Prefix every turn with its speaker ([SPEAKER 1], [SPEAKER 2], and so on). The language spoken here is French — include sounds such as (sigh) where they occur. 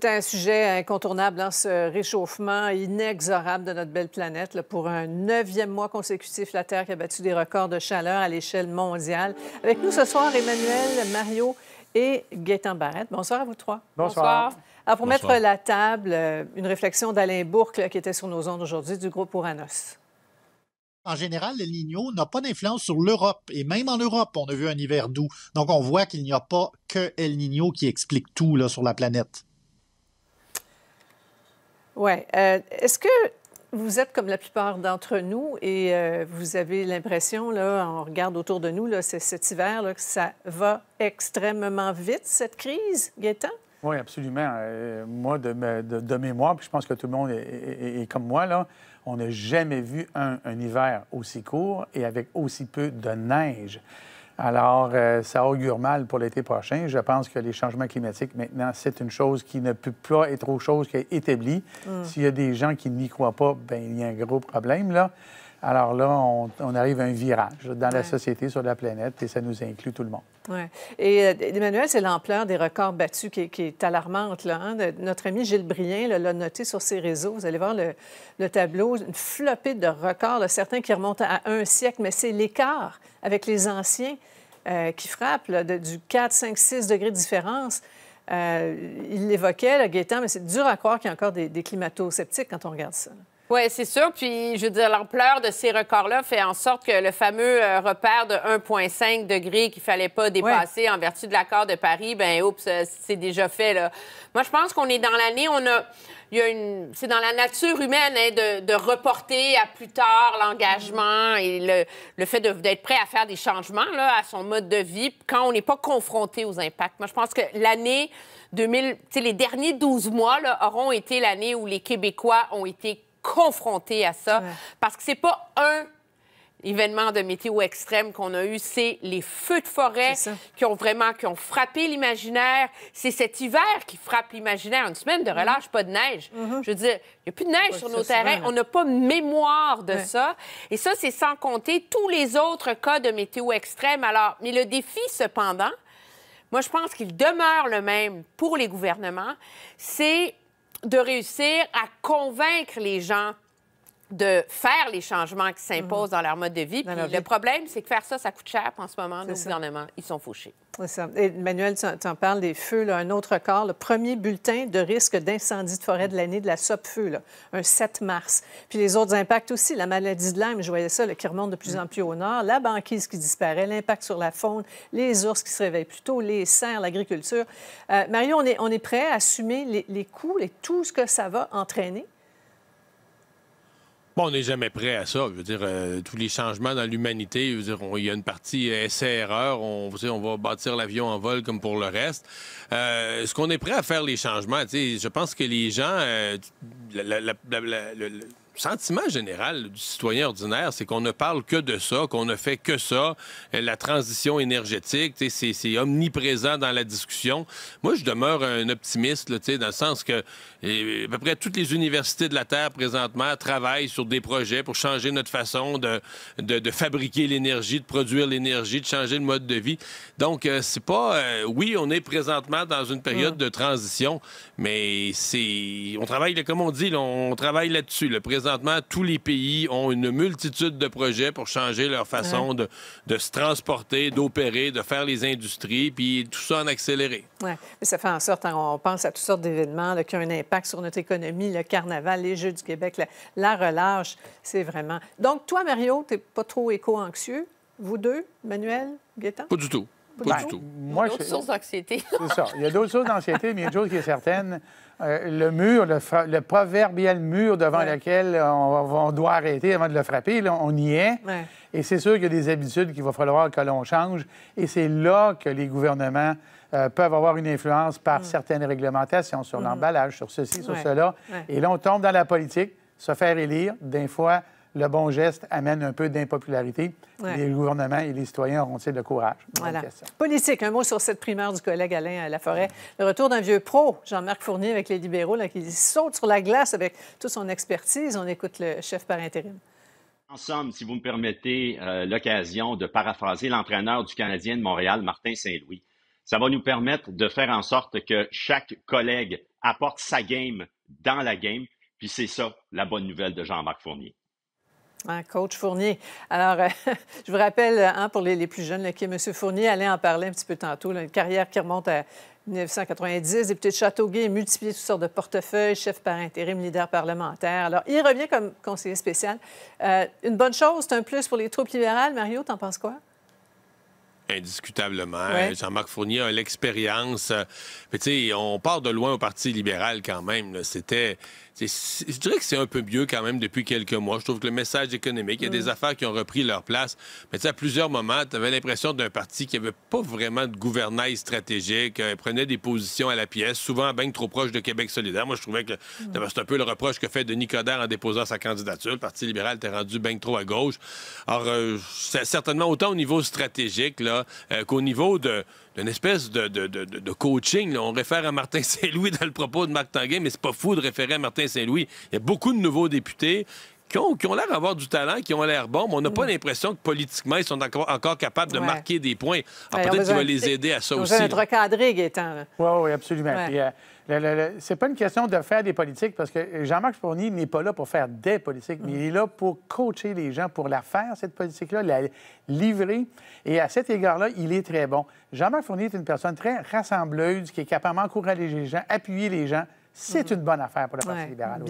[SPEAKER 1] C'est un sujet incontournable dans hein, ce réchauffement inexorable de notre belle planète. pour un neuvième mois consécutif, la Terre qui a battu des records de chaleur à l'échelle mondiale. Avec nous ce soir, Emmanuel, Mario et Gaëtan Barrette. Bonsoir à vous trois. Bonsoir. Alors, pour mettre la table, euh, une réflexion d'Alain Bourque qui était sur nos ondes aujourd'hui du groupe Uranos.
[SPEAKER 2] En général, le Niño n'a pas d'influence sur l'Europe. Et même en Europe, on a vu un hiver doux. Donc, on voit qu'il n'y a pas que El Niño qui explique tout là, sur la planète.
[SPEAKER 1] Oui. Euh, est-ce que vous êtes comme la plupart d'entre nous et euh, vous avez l'impression, là, on regarde autour de nous, là, c'est cet hiver, que ça va extrêmement vite, cette crise, Gaétan?
[SPEAKER 2] Oui, absolument. Euh, moi, de, mémoire, puis je pense que tout le monde est, comme moi, là, on n'a jamais vu un hiver aussi court et avec aussi peu de neige. Alors, euh, ça augure mal pour l'été prochain. Je pense que les changements climatiques, maintenant, c'est une chose qui ne peut pas être autre chose qu'établie. Mm. S'il y a des gens qui n'y croient pas, bien, il y a un gros problème, là. Alors là, on, arrive à un virage dans la société, sur la planète, et ça nous inclut tout le monde.
[SPEAKER 1] Oui. Et euh, Emmanuel, c'est l'ampleur des records battus qui, est alarmante. Là, hein. Notre ami Gilles Brien l'a noté sur ses réseaux. Vous allez voir le, tableau, une flopée de records, certains qui remontent à un siècle, mais c'est l'écart avec les anciens. Euh, qui frappe là, de, du 4, 5, 6 degrés de différence. Euh, il l'évoquait, Gaétan, mais c'est dur à croire qu'il y a encore des, des climato-sceptiques quand on regarde ça.
[SPEAKER 3] Oui, c'est sûr. Puis, je veux dire, l'ampleur de ces records-là fait en sorte que le fameux euh, repère de 1,5 degré qu'il fallait pas dépasser en vertu de l'accord de Paris, ben oups, c'est déjà fait. Là. Moi, je pense qu'on est dans l'année, on a... Il y a une... C'est dans la nature humaine hein, de, reporter à plus tard l'engagement et le, fait d'être prêt à faire des changements là, à son mode de vie quand on n'est pas confronté aux impacts. Moi, je pense que l'année 2000, les derniers 12 mois là, auront été l'année où les Québécois ont été confrontés à ça parce que c'est pas un événement de météo extrême qu'on a eu, c'est les feux de forêt qui ont vraiment qui ont frappé l'imaginaire. C'est cet hiver qui frappe l'imaginaire. Une semaine de relâche, mhm. pas de neige. Mhm. Je veux dire, il n'y a plus de neige sur nos terrains. On n'a pas mémoire de ça. Et ça, c'est sans compter tous les autres cas de météo extrême. Alors, mais le défi, cependant, moi, je pense qu'il demeure le même pour les gouvernements, c'est de réussir à convaincre les gens de faire les changements qui s'imposent mhm. dans leur mode de vie. le problème, c'est que faire ça, ça coûte cher. en ce moment, nos
[SPEAKER 1] ils sont fauchés. Et Emmanuel, tu en, parles des feux. un autre corps, le premier bulletin de risque d'incendie de forêt de l'année de la SOPFEU, un 7 mars. Puis les autres impacts aussi, la maladie de Lyme, je voyais ça, qui remonte de plus en mm. plus au nord, la banquise qui disparaît, l'impact sur la faune, les ours qui se réveillent plus tôt, les serres, l'agriculture. Euh, Mario, on est, on est prêt à assumer les, les coûts et tout ce que ça va entraîner?
[SPEAKER 4] Bon, on n'est jamais prêt à ça. Je veux dire, euh, tous les changements dans l'humanité, il y a une partie euh, essai-erreur. On, va bâtir l'avion en vol comme pour le reste. Euh, est-ce qu'on est prêt à faire les changements? je pense que les gens, sentiment général du citoyen ordinaire, c'est qu'on ne parle que de ça, qu'on ne fait que ça. Euh, la transition énergétique, c'est omniprésent dans la discussion. Moi, je demeure un optimiste, dans le sens que euh, à peu près toutes les universités de la Terre présentement travaillent sur des projets pour changer notre façon de, de, fabriquer l'énergie, de produire l'énergie, de changer le mode de vie. Donc, euh, c'est pas... oui, on est présentement dans une période mm. de transition, mais c'est... On travaille, comme on dit, on travaille là-dessus, le présent tous les pays ont une multitude de projets pour changer leur façon de, se transporter, d'opérer, de faire les industries, puis tout ça en accéléré.
[SPEAKER 1] Oui, mais ça fait en sorte, on pense à toutes sortes d'événements qui ont un impact sur notre économie, le carnaval, les Jeux du Québec, la, relâche, c'est vraiment... Donc, toi, Mario, t'es pas trop éco-anxieux? Vous deux, Manuel, Gaétan? Pas du tout il y a d'autres sources d'anxiété. (laughs)
[SPEAKER 2] Il y a d'autres sources d'anxiété, mais une chose qui est certaine. Euh, le mur, le, proverbial mur devant lequel on, doit arrêter avant de le frapper, on y est. Et c'est sûr qu'il y a des habitudes qu'il va falloir que l'on change. Et c'est là que les gouvernements euh, peuvent avoir une influence par mm. certaines réglementations sur mm. l'emballage, sur ceci, sur cela. Et là, on tombe dans la politique, se faire élire, des fois le bon geste amène un peu d'impopularité. Les gouvernements et les citoyens auront-ils le courage? Voilà.
[SPEAKER 1] Politique, un mot sur cette primeur du collègue Alain euh, Laforêt. Le retour d'un vieux pro, Jean-Marc Fournier, avec les libéraux, là, qui saute sur la glace avec toute son expertise. On écoute le chef par intérim. En somme, si vous me permettez euh, l'occasion de paraphraser l'entraîneur du Canadien de Montréal, Martin Saint-Louis, ça va nous permettre de faire en sorte que chaque collègue apporte sa game dans la game. Puis c'est ça, la bonne nouvelle de Jean-Marc Fournier. Hein, coach Fournier. Alors, euh, (laughs) je vous rappelle, hein, pour les, plus jeunes, qui est M. Fournier allait en parler un petit peu tantôt, une carrière qui remonte à 1990, député de Châteauguay, multiplié toutes sortes de portefeuilles, chef par intérim, leader parlementaire. Alors, il revient comme conseiller spécial. Euh, une bonne chose, c'est un plus pour les troupes libérales. Mario, t'en penses quoi?
[SPEAKER 4] Indiscutablement. Euh, Jean-Marc Fournier a l'expérience. Euh, mais tu sais, on part de loin au Parti libéral quand même. C'était. Je dirais que c'est un peu mieux quand même depuis quelques mois. Je trouve que le message économique, il y a des mm. affaires qui ont repris leur place. Mais tu sais, à plusieurs moments, tu avais l'impression d'un parti qui avait pas vraiment de gouvernail stratégique, euh, prenait des positions à la pièce, souvent bien trop proche de Québec solidaire. Moi, je trouvais que mm. c'était c'est un peu le reproche que fait Denis Coderre en déposant sa candidature. Le Parti libéral était rendu bien trop à gauche. Alors, c'est certainement, autant au niveau stratégique, là, euh, qu'au niveau d'une espèce de, coaching, on réfère à Martin (laughs) Saint-Louis dans le propos de Marc Tanguay, mais c'est pas fou de référer à Martin Saint-Louis. Il y a beaucoup de nouveaux députés qui ont, l'air d'avoir du talent, qui ont l'air bon, mais on n'a pas mm. l'impression que politiquement, ils sont encore, capables de marquer des points. Ah,
[SPEAKER 2] peut-être qu'il va les aider à ça aussi. être recadrés,
[SPEAKER 1] Gaétan. Oui,
[SPEAKER 2] oui, absolument. Ouais. n'est euh, c'est pas une question de faire des politiques, parce que Jean-Marc Fournier n'est pas là pour faire des politiques, mais mm. il est là pour coacher les gens, pour la faire, cette politique-là, la livrer. Et à cet égard-là, il est très bon. Jean-Marc Fournier est une personne très rassembleuse, qui est capable d'encourager les gens, appuyer les gens. C'est mm-hmm. une bonne affaire pour la Parti libéral.